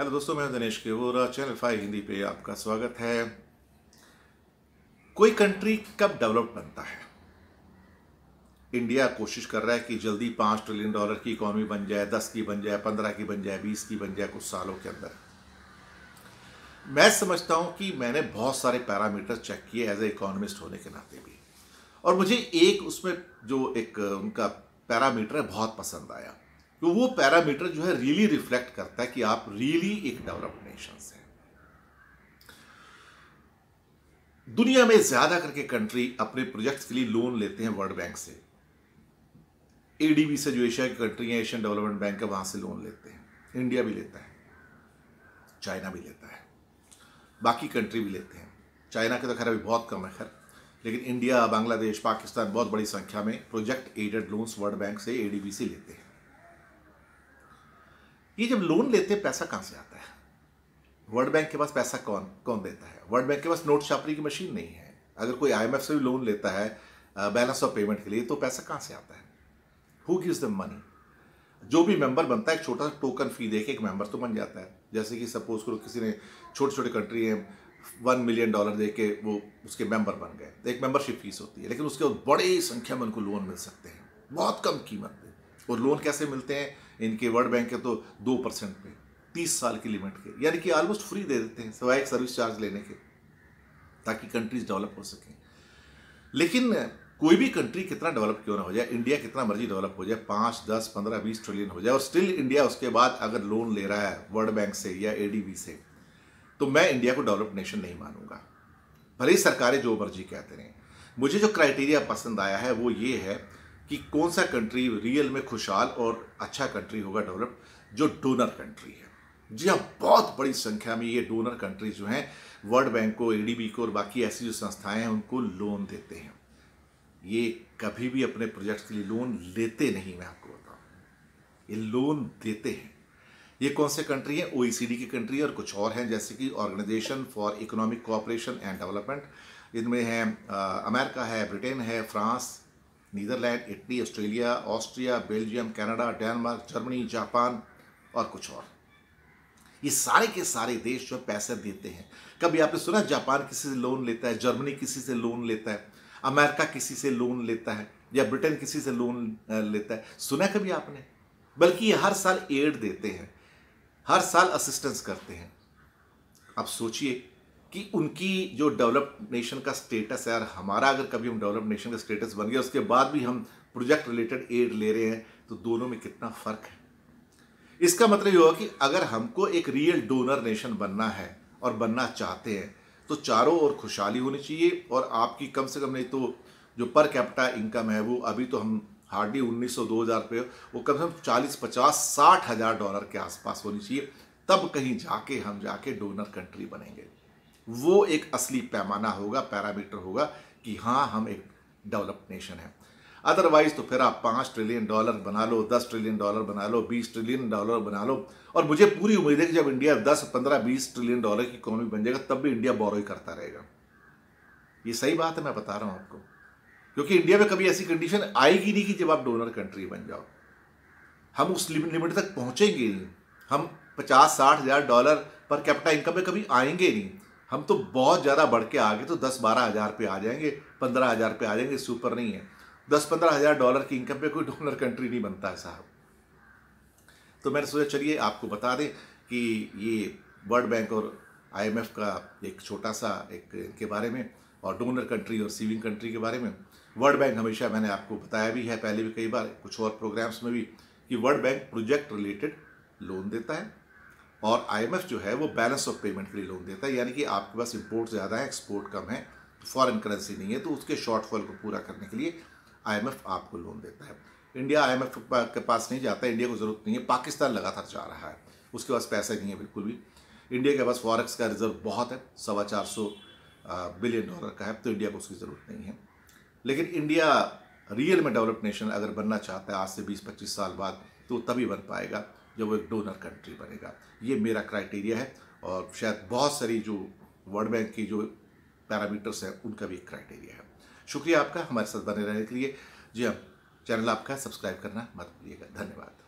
hello दोस्तों मैं दिनेश के वोरा चैनल फाइव हिंदी पे आपका स्वागत है कोई कंट्री कब डेवलप बनता है इंडिया कोशिश कर रहा है कि जल्दी पांच ट्रिलियन डॉलर की इकोनॉमी बन जाए दस की बन जाए पंद्रह की बन जाए बीस की बन जाए कुछ सालों के अंदर मैं समझता हूं कि मैंने बहुत सारे पैरामीटर चेक किए एज ए इकोनॉमिस्ट होने के नाते भी और मुझे एक उसमें जो एक उनका पैरामीटर है बहुत पसंद आया तो वो पैरामीटर जो है रियली रिफ्लेक्ट करता है कि आप रियली एक डेवलप्ड नेशन से दुनिया में ज्यादा करके कंट्री अपने प्रोजेक्ट्स के लिए लोन लेते हैं वर्ल्ड बैंक से एडीबी से जो एशिया की कंट्री है एशियन डेवलपमेंट बैंक है वहां से लोन लेते हैं इंडिया भी लेता है चाइना भी लेता है बाकी कंट्री भी लेते हैं चाइना के तो खैर अभी बहुत कम है खैर लेकिन इंडिया बांग्लादेश पाकिस्तान बहुत बड़ी संख्या में project aided loans World Bank से एडीबी से लेते हैं ये जब लोन लेते हैं पैसा कहाँ से आता है वर्ल्ड बैंक के पास पैसा कौन कौन देता है वर्ल्ड बैंक के पास नोट छापने की मशीन नहीं है अगर कोई आईएमएफ से भी लोन लेता है बैलेंस ऑफ पेमेंट के लिए तो पैसा कहाँ से आता है हु गिव्स द मनी जो भी मेंबर बनता है एक छोटा सा टोकन फी दे के एक मेंबर तो बन जाता है जैसे कि सपोज करो किसी ने छोटे छोटे कंट्री है वन मिलियन डॉलर दे के वो उसके मेंबर बन गए तो एक मेंबरशिप फीस होती है लेकिन उसके बड़ी संख्या में उनको लोन मिल सकते हैं बहुत कम कीमत पे और लोन कैसे मिलते हैं इनके वर्ल्ड बैंक के तो दो परसेंट पे तीस साल की लिमिट के यानी कि ऑलमोस्ट फ्री दे देते हैं सवाए सर्विस चार्ज लेने के ताकि कंट्रीज डेवलप हो सकें लेकिन कोई भी कंट्री कितना डेवलप क्यों ना हो जाए इंडिया कितना मर्जी डेवलप हो जाए पाँच दस पंद्रह बीस ट्रिलियन हो जाए और स्टिल इंडिया उसके बाद अगर लोन ले रहा है वर्ल्ड बैंक से या ए से तो मैं इंडिया को डेवलप नेशन नहीं मानूंगा भले ही सरकारें जो मर्जी कहते रहे मुझे जो क्राइटेरिया पसंद आया है वो ये है कि कौन सा कंट्री रियल में खुशहाल और अच्छा कंट्री होगा डेवलप जो डोनर कंट्री है जी हाँ बहुत बड़ी संख्या में ये डोनर कंट्री जो हैं वर्ल्ड बैंक को एडीबी को और बाकी ऐसी जो संस्थाएं हैं उनको लोन देते हैं ये कभी भी अपने प्रोजेक्ट्स के लिए लोन लेते नहीं मैं आपको बताऊँ ये लोन देते हैं ये कौन से कंट्री हैं ओईसीडी e की कंट्री और कुछ और हैं जैसे कि Organisation for Economic Cooperation and Development इनमें हैं अमेरिका है ब्रिटेन है France Netherlands Italy Australia Austria Belgium Canada Denmark Germany Japan और कुछ और ये सारे के सारे देश जो पैसे देते हैं कभी आपने सुना जापान किसी से लोन लेता है जर्मनी किसी से लोन लेता है अमेरिका किसी से लोन लेता है या ब्रिटेन किसी से लोन लेता है सुना कभी आपने बल्कि ये हर साल एड देते हैं हर साल असिस्टेंस करते हैं आप सोचिए कि उनकी जो डेवलप्ड नेशन का स्टेटस है और हमारा अगर कभी हम डेवलप्ड नेशन का स्टेटस बन गया उसके बाद भी हम प्रोजेक्ट रिलेटेड एड ले रहे हैं तो दोनों में कितना फ़र्क है इसका मतलब ये होगा कि अगर हमको एक रियल डोनर नेशन बनना है और बनना चाहते हैं तो चारों ओर खुशहाली होनी चाहिए और आपकी कम से कम नहीं तो जो पर कैपिटा इनकम है वो अभी तो हम हार्डली 1900 2000 पे वो कम से कम 40 50 साठ हज़ार डॉलर के आसपास होनी चाहिए तब कहीं जाके हम जाके डोनर कंट्री बनेंगे वो एक असली पैमाना होगा पैरामीटर होगा कि हाँ हम एक डेवलप नेशन है अदरवाइज तो फिर आप पाँच ट्रिलियन डॉलर बना लो दस ट्रिलियन डॉलर बना लो बीस ट्रिलियन डॉलर बना लो और मुझे पूरी उम्मीद है कि जब इंडिया दस पंद्रह बीस ट्रिलियन डॉलर की इकोनॉमी बन जाएगा तब भी इंडिया बोरो ही करता रहेगा ये सही बात है मैं बता रहा हूँ आपको क्योंकि इंडिया में कभी ऐसी कंडीशन आएगी नहीं कि जब आप डोनर कंट्री बन जाओ हम उस लिमिट तक पहुँचेंगे नहीं हम पचास साठ हज़ार डॉलर पर कैपिटा इनकम में कभी आएंगे नहीं हम तो बहुत ज़्यादा बढ़ के आगे तो दस बारह हज़ार पे आ जाएंगे पंद्रह हज़ार पे आ जाएंगे सुपर नहीं है दस पंद्रह हज़ार डॉलर की इनकम पे कोई डोनर कंट्री नहीं बनता है साहब तो मैंने सोचा चलिए आपको बता दें कि ये वर्ल्ड बैंक और आईएमएफ का एक छोटा सा एक इनके बारे में और डोनर कंट्री और सीविंग कंट्री के बारे में वर्ल्ड बैंक हमेशा मैंने आपको बताया भी है पहले भी कई बार कुछ और प्रोग्राम्स में भी कि World Bank project related loan देता है और आईएमएफ जो है वो बैलेंस ऑफ पेमेंट के लिए लोन देता है यानी कि आपके पास इम्पोर्ट ज़्यादा है एक्सपोर्ट कम है फॉरेन करेंसी नहीं है तो उसके शॉर्टफॉल को पूरा करने के लिए आईएमएफ आपको लोन देता है इंडिया आईएमएफ के पास नहीं जाता इंडिया को ज़रूरत नहीं है पाकिस्तान लगातार जा रहा है उसके पास पैसे नहीं है बिल्कुल भी इंडिया के पास फॉरेक्स का रिजर्व बहुत है सवा चार सौ बिलियन डॉलर का है तो इंडिया को उसकी ज़रूरत नहीं है लेकिन इंडिया रियल में डेवलप नेशन अगर बनना चाहता है आज से बीस पच्चीस साल बाद तो तभी बन पाएगा जब वो एक डोनर कंट्री बनेगा ये मेरा क्राइटेरिया है और शायद बहुत सारी जो वर्ल्ड बैंक की जो पैरामीटर्स हैं उनका भी एक क्राइटेरिया है शुक्रिया आपका हमारे साथ बने रहने के लिए जी हाँ चैनल आपका सब्सक्राइब करना मत भूलिएगा धन्यवाद